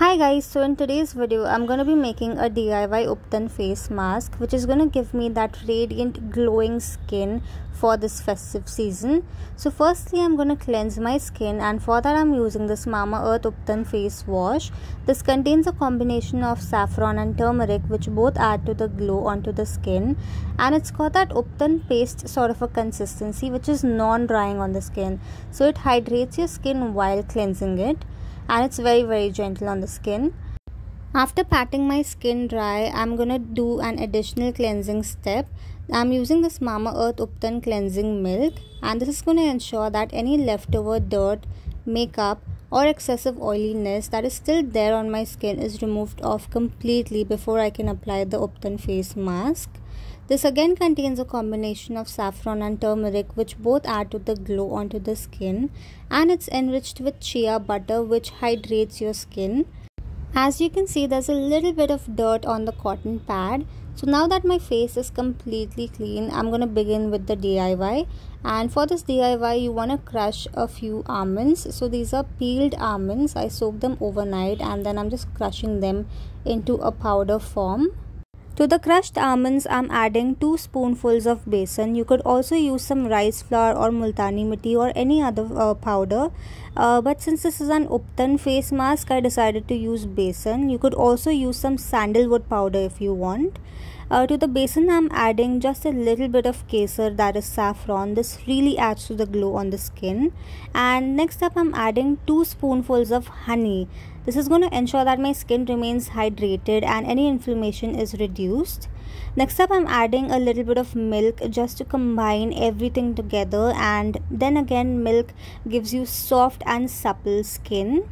Hi guys, so in today's video I'm gonna be making a DIY Uptan face mask which is gonna give me that radiant glowing skin for this festive season. So firstly I'm gonna cleanse my skin and for that I'm using this Mama Earth Uptan face wash. This contains a combination of saffron and turmeric which both add to the glow onto the skin and it's got that Uptan paste sort of a consistency which is non-drying on the skin. So it hydrates your skin while cleansing it and it's very very gentle on the skin after patting my skin dry i'm gonna do an additional cleansing step i'm using this mama earth uptan cleansing milk and this is gonna ensure that any leftover dirt makeup or excessive oiliness that is still there on my skin is removed off completely before I can apply the Optan face mask. This again contains a combination of saffron and turmeric which both add to the glow onto the skin and it's enriched with chia butter which hydrates your skin. As you can see, there's a little bit of dirt on the cotton pad. So now that my face is completely clean, I'm going to begin with the DIY. And for this DIY, you want to crush a few almonds. So these are peeled almonds. I soak them overnight and then I'm just crushing them into a powder form. To the crushed almonds, I'm adding 2 spoonfuls of besan. You could also use some rice flour or multani mitti or any other uh, powder. Uh, but since this is an uptan face mask, I decided to use besan. You could also use some sandalwood powder if you want. Uh, to the besan, I'm adding just a little bit of kesar that is saffron. This really adds to the glow on the skin. And next up, I'm adding 2 spoonfuls of honey. This is going to ensure that my skin remains hydrated and any inflammation is reduced. Next up, I'm adding a little bit of milk just to combine everything together and then again milk gives you soft and supple skin.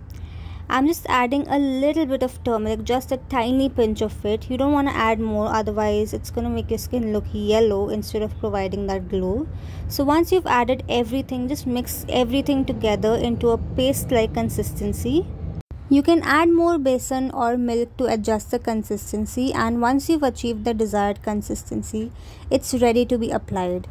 I'm just adding a little bit of turmeric, just a tiny pinch of it. You don't want to add more, otherwise, it's going to make your skin look yellow instead of providing that glow. So, once you've added everything, just mix everything together into a paste like consistency. You can add more besan or milk to adjust the consistency and once you've achieved the desired consistency, it's ready to be applied.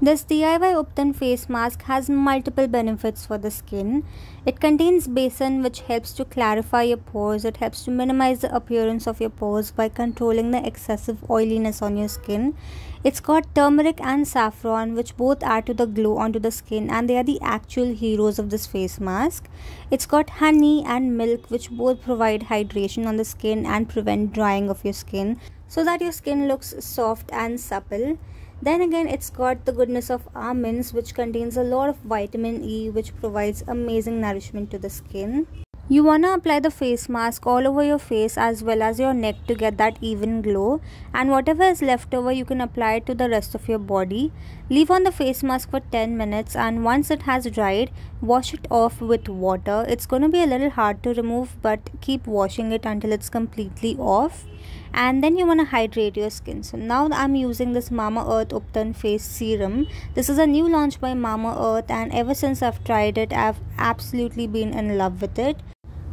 This DIY Uptan face mask has multiple benefits for the skin. It contains basin which helps to clarify your pores. It helps to minimize the appearance of your pores by controlling the excessive oiliness on your skin. It's got turmeric and saffron which both add to the glow onto the skin and they are the actual heroes of this face mask. It's got honey and milk which both provide hydration on the skin and prevent drying of your skin so that your skin looks soft and supple. Then again, it's got the goodness of almonds, which contains a lot of vitamin E, which provides amazing nourishment to the skin. You wanna apply the face mask all over your face as well as your neck to get that even glow and whatever is left over you can apply it to the rest of your body. Leave on the face mask for 10 minutes and once it has dried, wash it off with water. It's gonna be a little hard to remove but keep washing it until it's completely off and then you want to hydrate your skin so now i'm using this mama earth uptan face serum this is a new launch by mama earth and ever since i've tried it i've absolutely been in love with it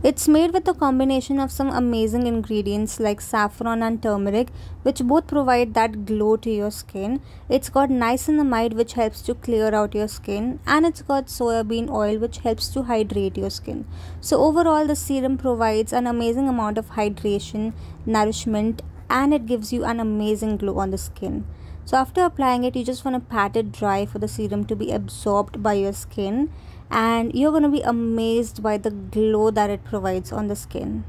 it's made with a combination of some amazing ingredients like saffron and turmeric, which both provide that glow to your skin. It's got niacinamide, which helps to clear out your skin, and it's got soybean oil, which helps to hydrate your skin. So, overall, the serum provides an amazing amount of hydration, nourishment, and it gives you an amazing glow on the skin. So, after applying it, you just want to pat it dry for the serum to be absorbed by your skin and you're going to be amazed by the glow that it provides on the skin.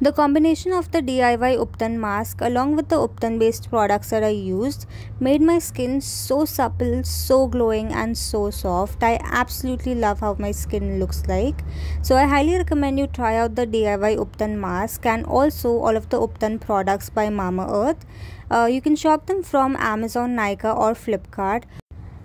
The combination of the DIY Uptan mask along with the Uptan based products that I used made my skin so supple, so glowing and so soft. I absolutely love how my skin looks like. So I highly recommend you try out the DIY Uptan mask and also all of the Uptan products by Mama Earth. Uh, you can shop them from Amazon, Nika or Flipkart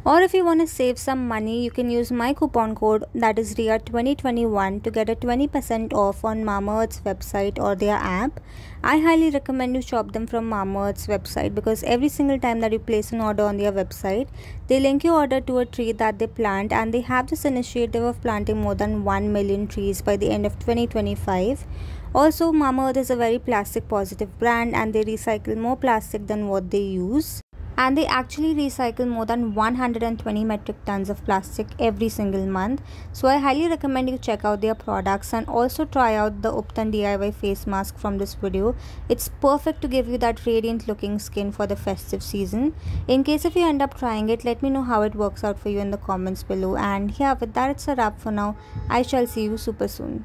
or if you want to save some money you can use my coupon code that is RIA2021 to get a 20% off on Mamaearth's website or their app. I highly recommend you shop them from Mamaearth's website because every single time that you place an order on their website they link your order to a tree that they plant and they have this initiative of planting more than 1 million trees by the end of 2025. Also Mamaearth is a very plastic positive brand and they recycle more plastic than what they use and they actually recycle more than 120 metric tons of plastic every single month so i highly recommend you check out their products and also try out the uptan diy face mask from this video it's perfect to give you that radiant looking skin for the festive season in case if you end up trying it let me know how it works out for you in the comments below and yeah with that it's a wrap for now i shall see you super soon